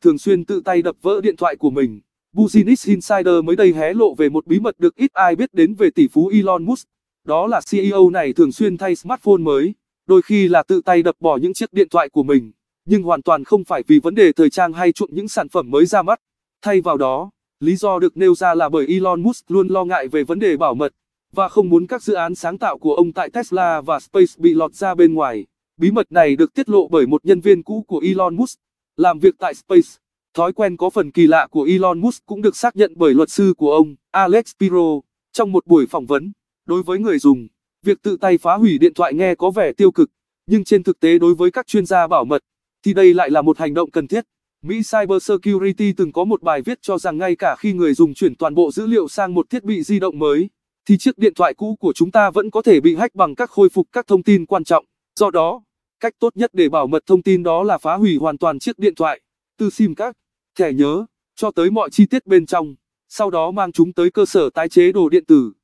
thường xuyên tự tay đập vỡ điện thoại của mình. Business Insider mới đây hé lộ về một bí mật được ít ai biết đến về tỷ phú Elon Musk. Đó là CEO này thường xuyên thay smartphone mới, đôi khi là tự tay đập bỏ những chiếc điện thoại của mình, nhưng hoàn toàn không phải vì vấn đề thời trang hay chuộng những sản phẩm mới ra mắt. Thay vào đó, lý do được nêu ra là bởi Elon Musk luôn lo ngại về vấn đề bảo mật và không muốn các dự án sáng tạo của ông tại Tesla và Space bị lọt ra bên ngoài. Bí mật này được tiết lộ bởi một nhân viên cũ của Elon Musk làm việc tại Space. Thói quen có phần kỳ lạ của Elon Musk cũng được xác nhận bởi luật sư của ông, Alex Piro, trong một buổi phỏng vấn. Đối với người dùng, việc tự tay phá hủy điện thoại nghe có vẻ tiêu cực, nhưng trên thực tế đối với các chuyên gia bảo mật, thì đây lại là một hành động cần thiết. Mỹ Cybersecurity từng có một bài viết cho rằng ngay cả khi người dùng chuyển toàn bộ dữ liệu sang một thiết bị di động mới, thì chiếc điện thoại cũ của chúng ta vẫn có thể bị hack bằng các khôi phục các thông tin quan trọng. Do đó, Cách tốt nhất để bảo mật thông tin đó là phá hủy hoàn toàn chiếc điện thoại, từ SIM card, thẻ nhớ, cho tới mọi chi tiết bên trong, sau đó mang chúng tới cơ sở tái chế đồ điện tử.